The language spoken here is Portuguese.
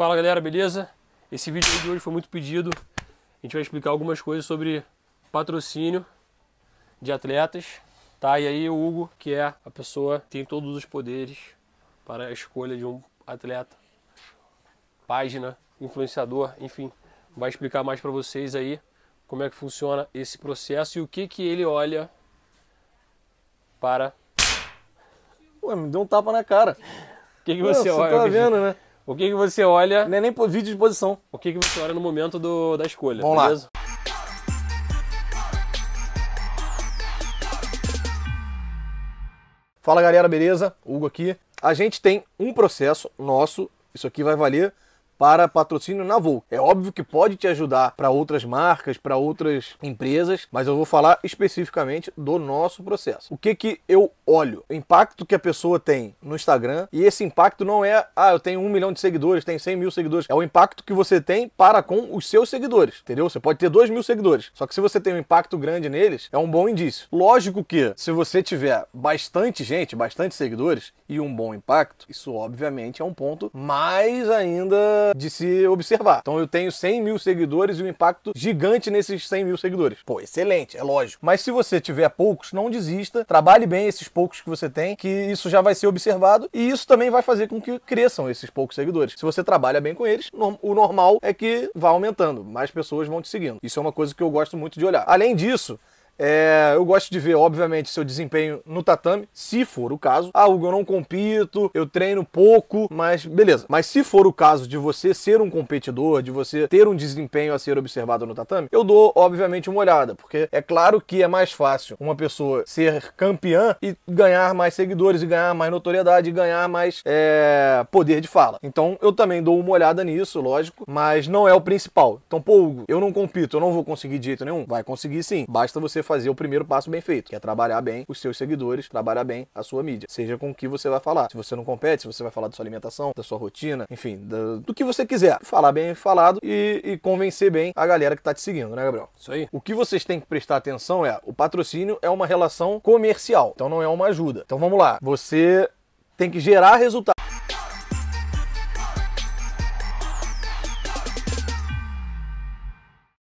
Fala galera, beleza? Esse vídeo de hoje foi muito pedido. A gente vai explicar algumas coisas sobre patrocínio de atletas, tá? E aí o Hugo, que é a pessoa que tem todos os poderes para a escolha de um atleta, página, influenciador, enfim, vai explicar mais para vocês aí como é que funciona esse processo e o que que ele olha para Ué, me deu um tapa na cara. O que, que você olha? Você tá vendo, né? O que, que você olha. Não é nem vídeo de posição. O que, que você olha no momento do, da escolha? Vamos tá beleza? lá. Fala galera, beleza? Hugo aqui. A gente tem um processo nosso, isso aqui vai valer para patrocínio na Voo. É óbvio que pode te ajudar para outras marcas, para outras empresas, mas eu vou falar especificamente do nosso processo. O que que eu olho? O impacto que a pessoa tem no Instagram e esse impacto não é, ah, eu tenho um milhão de seguidores, tenho 100 mil seguidores. É o impacto que você tem para com os seus seguidores, entendeu? Você pode ter dois mil seguidores, só que se você tem um impacto grande neles, é um bom indício. Lógico que se você tiver bastante gente, bastante seguidores e um bom impacto, isso obviamente é um ponto mais ainda de se observar. Então eu tenho 100 mil seguidores e um impacto gigante nesses 100 mil seguidores. Pô, excelente, é lógico. Mas se você tiver poucos, não desista. Trabalhe bem esses poucos que você tem, que isso já vai ser observado e isso também vai fazer com que cresçam esses poucos seguidores. Se você trabalha bem com eles, o normal é que vá aumentando, mais pessoas vão te seguindo. Isso é uma coisa que eu gosto muito de olhar. Além disso, é, eu gosto de ver, obviamente, seu desempenho no tatame, se for o caso. Ah, Hugo, eu não compito, eu treino pouco, mas beleza. Mas se for o caso de você ser um competidor, de você ter um desempenho a ser observado no tatame, eu dou, obviamente, uma olhada, porque é claro que é mais fácil uma pessoa ser campeã e ganhar mais seguidores, e ganhar mais notoriedade, e ganhar mais é, poder de fala. Então eu também dou uma olhada nisso, lógico, mas não é o principal. Então, pô, Hugo, eu não compito, eu não vou conseguir de jeito nenhum. Vai conseguir sim, basta você fazer o primeiro passo bem feito, que é trabalhar bem os seus seguidores, trabalhar bem a sua mídia, seja com o que você vai falar. Se você não compete, se você vai falar da sua alimentação, da sua rotina, enfim, do, do que você quiser. Falar bem falado e, e, convencer bem a galera que tá te seguindo, né, Gabriel? Isso aí. O que vocês têm que prestar atenção é, o patrocínio é uma relação comercial, então não é uma ajuda. Então vamos lá, você tem que gerar resultado.